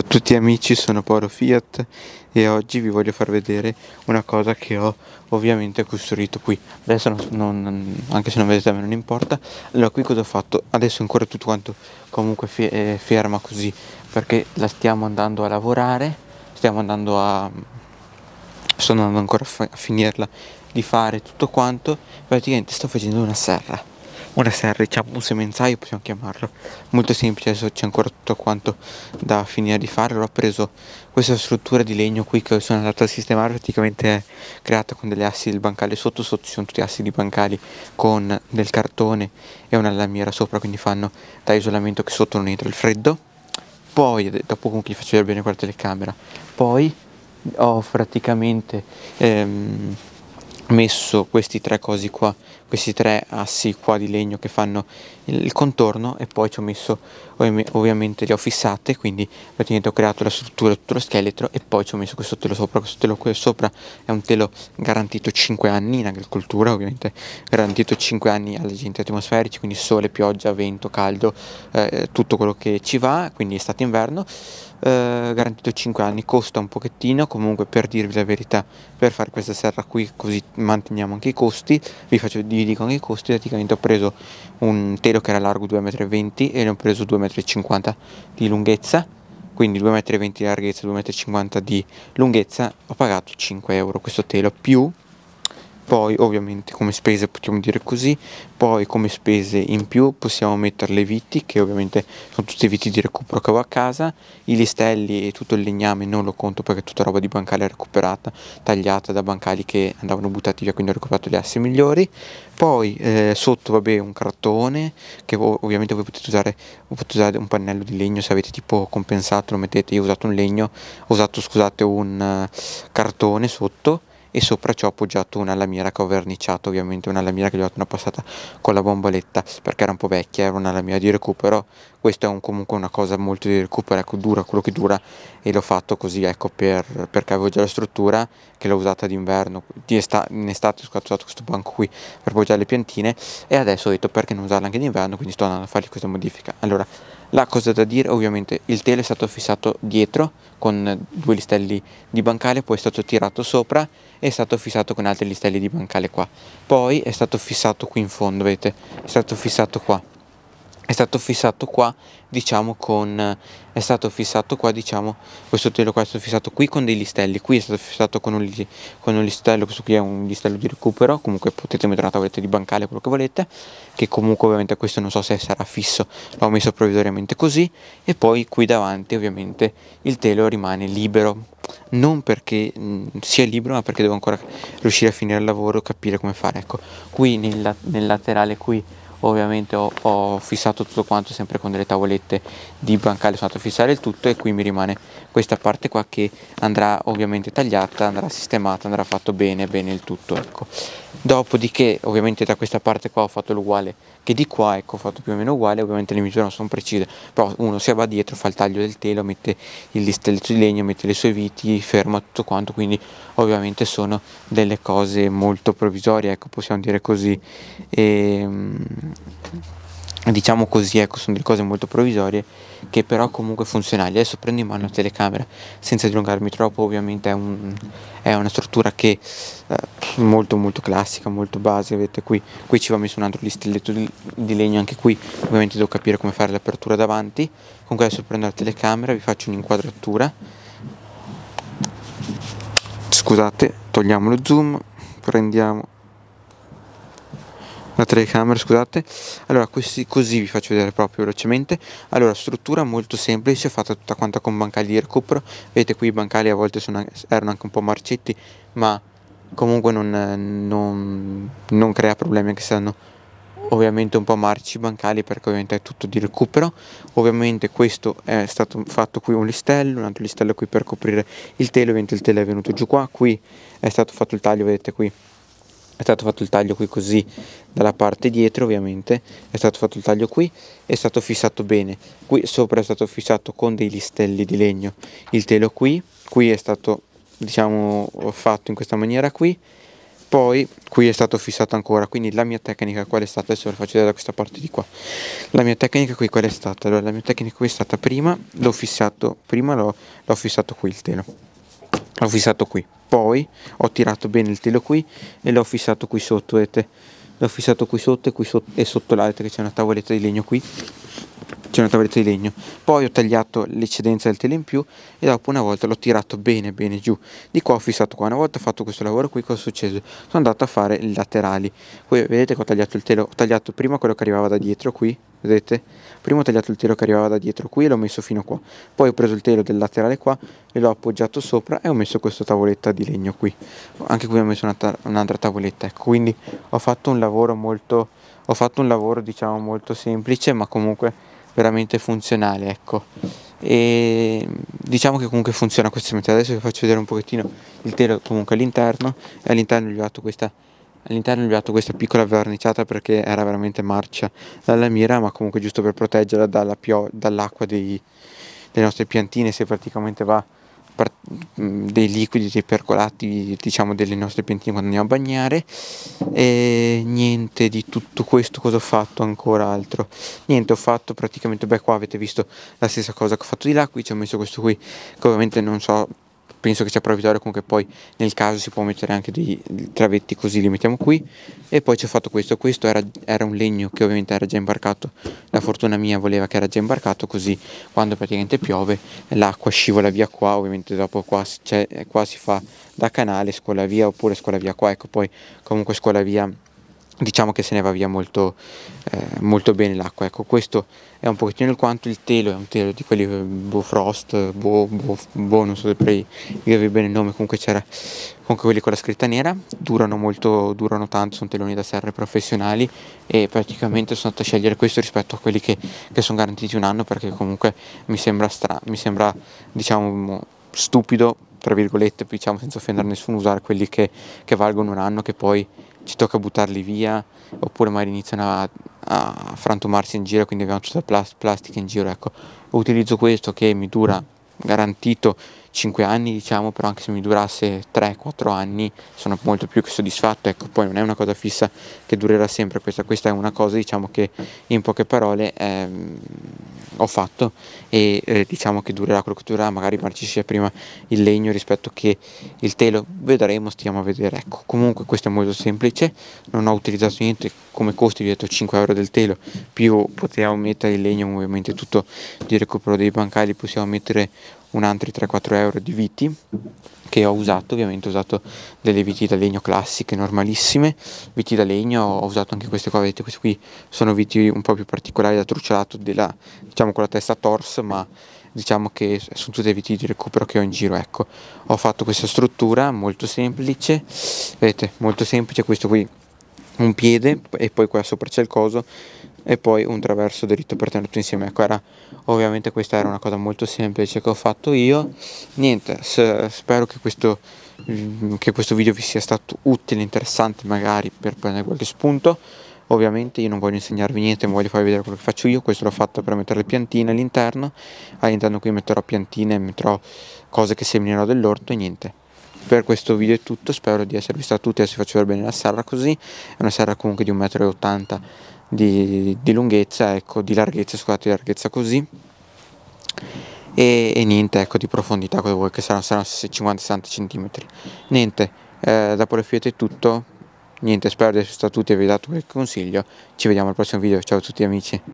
Ciao a tutti amici, sono Paolo Fiat e oggi vi voglio far vedere una cosa che ho ovviamente costruito qui. Adesso non, non, anche se non vedete a me non importa. Allora qui cosa ho fatto? Adesso è ancora tutto quanto comunque eh, ferma così perché la stiamo andando a lavorare, stiamo andando a... sto andando ancora a, a finirla di fare tutto quanto. Praticamente sto facendo una serra una serra, diciamo un semenzaio possiamo chiamarlo, molto semplice, adesso c'è ancora tutto quanto da finire di fare, allora ho preso questa struttura di legno qui che sono andato a sistemare, praticamente è creata con delle assi del bancale, sotto sotto ci sono tutti assi di bancali con del cartone e una lamiera sopra, quindi fanno da isolamento che sotto non entra il freddo, poi dopo comunque gli faccio vedere bene con la telecamera, poi ho praticamente... Ehm, messo questi tre cosi qua questi tre assi qua di legno che fanno il contorno e poi ci ho messo ovviamente le ho fissate quindi praticamente ho creato la struttura tutto lo scheletro e poi ci ho messo questo telo sopra questo telo qui sopra è un telo garantito 5 anni in agricoltura ovviamente garantito 5 anni agli agenti atmosferici quindi sole pioggia vento caldo eh, tutto quello che ci va quindi estate inverno eh, garantito 5 anni costa un pochettino comunque per dirvi la verità per fare questa serra qui così manteniamo anche i costi vi faccio di vi dicono i costi, praticamente ho preso un telo che era largo 2,20 m e ne ho preso 2,50 m di lunghezza, quindi 2,20 m di larghezza, 2,50 m di lunghezza, ho pagato 5 euro questo telo più poi ovviamente come spese possiamo dire così poi come spese in più possiamo mettere le viti che ovviamente sono tutte viti di recupero che ho a casa i listelli e tutto il legname non lo conto perché è tutta roba di bancale recuperata tagliata da bancali che andavano buttati via quindi ho recuperato gli assi migliori poi eh, sotto vabbè un cartone che ovviamente voi potete usare, potete usare un pannello di legno se avete tipo compensato lo mettete io ho usato un legno ho usato scusate un eh, cartone sotto e sopra ci ho appoggiato una lamiera che ho verniciato ovviamente una lamiera che gli ho dato una passata con la bomboletta perché era un po' vecchia era una lamiera di recupero questa è un, comunque una cosa molto di recupero ecco dura quello che dura e l'ho fatto così ecco per, perché avevo già la struttura che l'ho usata d'inverno di esta, in estate ho usato questo banco qui per appoggiare le piantine e adesso ho detto perché non usarla anche d'inverno quindi sto andando a fargli questa modifica allora la cosa da dire? Ovviamente il telo è stato fissato dietro con due listelli di bancale, poi è stato tirato sopra e è stato fissato con altri listelli di bancale qua. Poi è stato fissato qui in fondo, vedete? È stato fissato qua è stato fissato qua diciamo con è stato fissato qua diciamo questo telo qua è stato fissato qui con dei listelli qui è stato fissato con un, con un listello questo qui è un listello di recupero comunque potete mettere una tavoletta di bancale quello che volete che comunque ovviamente questo non so se sarà fisso l'ho messo provvisoriamente così e poi qui davanti ovviamente il telo rimane libero non perché mh, sia libero ma perché devo ancora riuscire a finire il lavoro capire come fare ecco qui nel, nel laterale qui ovviamente ho, ho, fissato tutto quanto sempre con delle tavolette di bancale sono andato a fissare il tutto e qui mi rimane questa parte qua che andrà ovviamente tagliata andrà sistemata andrà fatto bene bene il tutto ecco dopodiché ovviamente da questa parte qua ho fatto l'uguale che di qua ecco ho fatto più o meno uguale ovviamente le misure non sono precise però uno si va dietro fa il taglio del telo mette il listelletto di legno mette le sue viti ferma tutto quanto quindi ovviamente sono delle cose molto provvisorie ecco possiamo dire così e, ehm, Mm. diciamo così, ecco, sono delle cose molto provvisorie che però comunque funzionali. Adesso prendo in mano la telecamera senza dilungarmi troppo, ovviamente è, un, è una struttura che è eh, molto molto classica, molto base, vedete qui, qui ci va messo un altro listelletto di, di, legno, anche qui ovviamente devo capire come fare l'apertura davanti, comunque adesso prendo la telecamera, vi faccio un'inquadratura, scusate, togliamo lo zoom, prendiamo la telecamera scusate allora questi, così vi faccio vedere proprio velocemente allora struttura molto semplice fatta tutta quanta con bancali di recupero vedete qui i bancali a volte sono, erano anche un po' marcetti ma comunque non, non, non crea problemi anche se hanno ovviamente un po' marci bancali perché ovviamente è tutto di recupero ovviamente questo è stato fatto qui un listello un altro listello qui per coprire il telo ovviamente il telo è venuto giù qua qui è stato fatto il taglio vedete qui è stato fatto il taglio qui così dalla parte dietro ovviamente è stato fatto il taglio qui è stato fissato bene qui sopra è stato fissato con dei listelli di legno il telo qui qui è stato diciamo fatto in questa maniera qui poi qui è stato fissato ancora quindi la mia tecnica qual è stata adesso lo faccio vedere da questa parte di qua la mia tecnica qui qual è stata allora la mia tecnica qui è stata prima l'ho fissato prima l'ho fissato qui il telo l'ho fissato qui poi ho tirato bene il telo qui e l'ho fissato qui sotto vedete l'ho fissato qui sotto e qui sotto e sotto là che c'è una tavoletta di legno qui c'è una tavoletta di legno poi ho tagliato l'eccedenza del telo in più e dopo una volta l'ho tirato bene bene giù di qua ho fissato qua una volta fatto questo lavoro qui cosa è successo sono andato a fare i laterali poi vedete che ho tagliato il telo ho tagliato prima quello che arrivava da dietro qui vedete? Prima ho tagliato il telo che arrivava da dietro qui e l'ho messo fino qua, poi ho preso il telo del laterale qua e l'ho appoggiato sopra e ho messo questa tavoletta di legno qui, anche qui ho messo un'altra tavoletta, ecco, quindi ho fatto un lavoro molto, ho fatto un lavoro diciamo molto semplice ma comunque veramente funzionale, ecco, e diciamo che comunque funziona questa metà, adesso vi faccio vedere un pochettino il telo comunque all'interno e all'interno gli ho dato questa All'interno gli ho dato questa piccola verniciata perché era veramente marcia dalla mira, ma comunque giusto per proteggerla dalla dall'acqua delle nostre piantine, se praticamente va per, mm, dei liquidi, dei percolati, diciamo, delle nostre piantine quando andiamo a bagnare. E niente di tutto questo, cosa ho fatto ancora altro? Niente, ho fatto praticamente, beh qua avete visto la stessa cosa che ho fatto di là, qui ci ho messo questo qui, che ovviamente non so penso che sia avrà vittoria comunque poi nel caso si può mettere anche dei travetti così li mettiamo qui e poi ci ho fatto questo questo era, era, un legno che ovviamente era già imbarcato la fortuna mia voleva che era già imbarcato così quando praticamente piove l'acqua scivola via qua ovviamente dopo qua, qua si fa da canale scuola via oppure scuola via qua ecco poi comunque scuola via diciamo che se ne va via molto, eh, molto bene l'acqua. Ecco, questo è un pochettino il quanto il telo, è un telo di quelli eh, Bo Frost, Bo, Bo, Bo non so se poi dirvi bene il nome, comunque c'era comunque quelli con la scritta nera, durano molto, durano tanto, sono teloni da serre professionali e praticamente sono andato a scegliere questo rispetto a quelli che, che sono garantiti un anno perché comunque mi sembra, stra- mi sembra diciamo stupido, tra virgolette, diciamo senza offendere nessuno, usare quelli che, che valgono un anno che poi ci tocca buttarli via oppure magari iniziano a, a frantumarsi in giro quindi abbiamo tutta la plastica in giro ecco utilizzo questo che mi dura garantito 5 anni diciamo però anche se mi durasse 3-4 anni sono molto più che soddisfatto ecco poi non è una cosa fissa che durerà sempre questa, questa è una cosa diciamo che in poche parole eh, ho fatto e eh, diciamo che durerà quello che durerà magari sia prima il legno rispetto che il telo vedremo stiamo a vedere ecco comunque questo è molto semplice non ho utilizzato niente come costi vi ho detto 5 euro del telo più potevamo mettere il legno ovviamente tutto di recupero dei bancali possiamo mettere un altri 3-4 euro di viti che ho usato, ovviamente ho usato delle viti da legno classiche, normalissime, viti da legno, ho usato anche queste qua, vedete queste qui sono viti un po' più particolari da trucciolato, della, diciamo con la testa torsa, ma diciamo che sono tutte viti di recupero che ho in giro, ecco. Ho fatto questa struttura molto semplice, vedete, molto semplice, questo qui un piede e poi qua sopra c'è il coso e poi un traverso dritto per tenere tutto insieme. Ecco, era, ovviamente questa era una cosa molto semplice che ho fatto io. Niente, s- spero che questo, mm, che questo video vi sia stato utile, interessante magari per prendere qualche spunto. Ovviamente io non voglio insegnarvi niente, voglio farvi vedere quello che faccio io, questo l'ho fatto per mettere le piantine all'interno, all'interno qui metterò piantine, metterò cose che seminerò dell'orto e niente. Per questo video è tutto, spero di esservi stato utile, se faccio bene la serra così, è una serra comunque di 1,80 m di, di lunghezza, ecco, di larghezza, scusate, di larghezza così. E, e, niente, ecco, di profondità, cosa vuoi che saranno, saranno 50-60 cm. Niente, eh, le Polefieto è tutto. Niente, spero di essere stato tutti e vi dato qualche consiglio. Ci vediamo al prossimo video. Ciao a tutti amici.